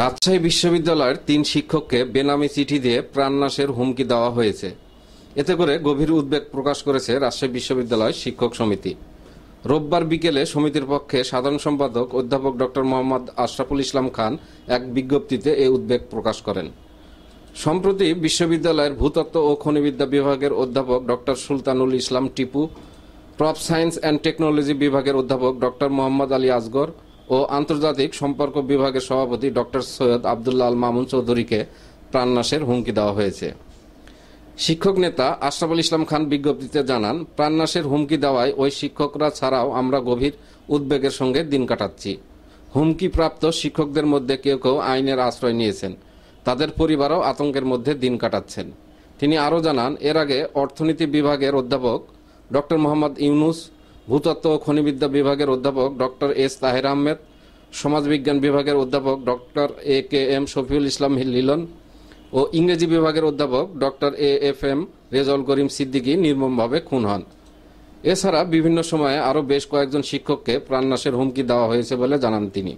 রাজশাহী বিশ্ববিদ্যালয়ের তিন শিক্ষককে বেনামি চিঠি দিয়ে প্রাণনাশের হুমকি দেওয়া হয়েছে এতে করে গভীর উদ্বেগ প্রকাশ করেছে রাজশাহী বিশ্ববিদ্যালয় শিক্ষক সমিতি রোববার বিকেলে সমিতির পক্ষে সাধারণ সম্পাদক অধ্যাপক ডক্টর মোহাম্মদ আশরাফুল ইসলাম খান এক বিজ্ঞপ্তিতে এ উদ্বেগ প্রকাশ করেন সম্প্রতি বিশ্ববিদ্যালয়ের ভূতত্ত্ব ও খনিবিদ্যা বিভাগের অধ্যাপক ডক্টর সুলতানুল ইসলাম টিপু প্রপ সায়েন্স অ্যান্ড টেকনোলজি বিভাগের অধ্যাপক ডক্টর মোহাম্মদ আলী আসগর ও আন্তর্জাতিক সম্পর্ক বিভাগের সভাপতি ডক্টর সৈয়দ আবদুল্লাহ আল মামুন চৌধুরীকে প্রাণনাশের হুমকি দেওয়া হয়েছে শিক্ষক নেতা আশরাফুল ইসলাম খান বিজ্ঞপ্তিতে জানান প্রাণনাশের হুমকি দেওয়ায় ওই শিক্ষকরা ছাড়াও আমরা গভীর উদ্বেগের সঙ্গে দিন কাটাচ্ছি হুমকিপ্রাপ্ত শিক্ষকদের মধ্যে কেউ কেউ আইনের আশ্রয় নিয়েছেন তাদের পরিবারও আতঙ্কের মধ্যে দিন কাটাচ্ছেন তিনি আরও জানান এর আগে অর্থনীতি বিভাগের অধ্যাপক ডক্টর মোহাম্মদ ইউনুস ভূতত্ত্ব ও খনিবিদ্যা বিভাগের অধ্যাপক ডক্টর এস তাহের আহমেদ সমাজবিজ্ঞান বিভাগের অধ্যাপক doctor A K M Shafiul Islam Lilon ও ইংরেজি বিভাগের অধ্যাপক doctor A F M Rezaul Karim Siddiqui নির্মমভাবে খুন হন এছাড়া বিভিন্ন সময়ে আরও বেশ কয়েকজন শিক্ষককে প্রাণনাশের হুমকি দেওয়া হয়েছে বলে জানান তিনি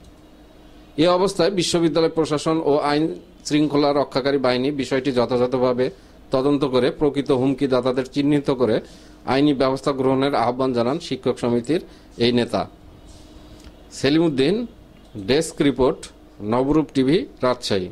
এ অবস্থায় বিশ্ববিদ্যালয় প্রশাসন ও আইন শৃঙ্খলা রক্ষাকারী বাহিনী বিষয়টি যথাযথভাবে তদন্ত করে প্রকৃত হুমকিদাতাদের চিহ্নিত করে আইনি ব্যবস্থা গ্রহণের আহ্বান জানান শিক্ষক সমিতির এই নেতা Selimuddin desk report Nabarup TV Rajshahi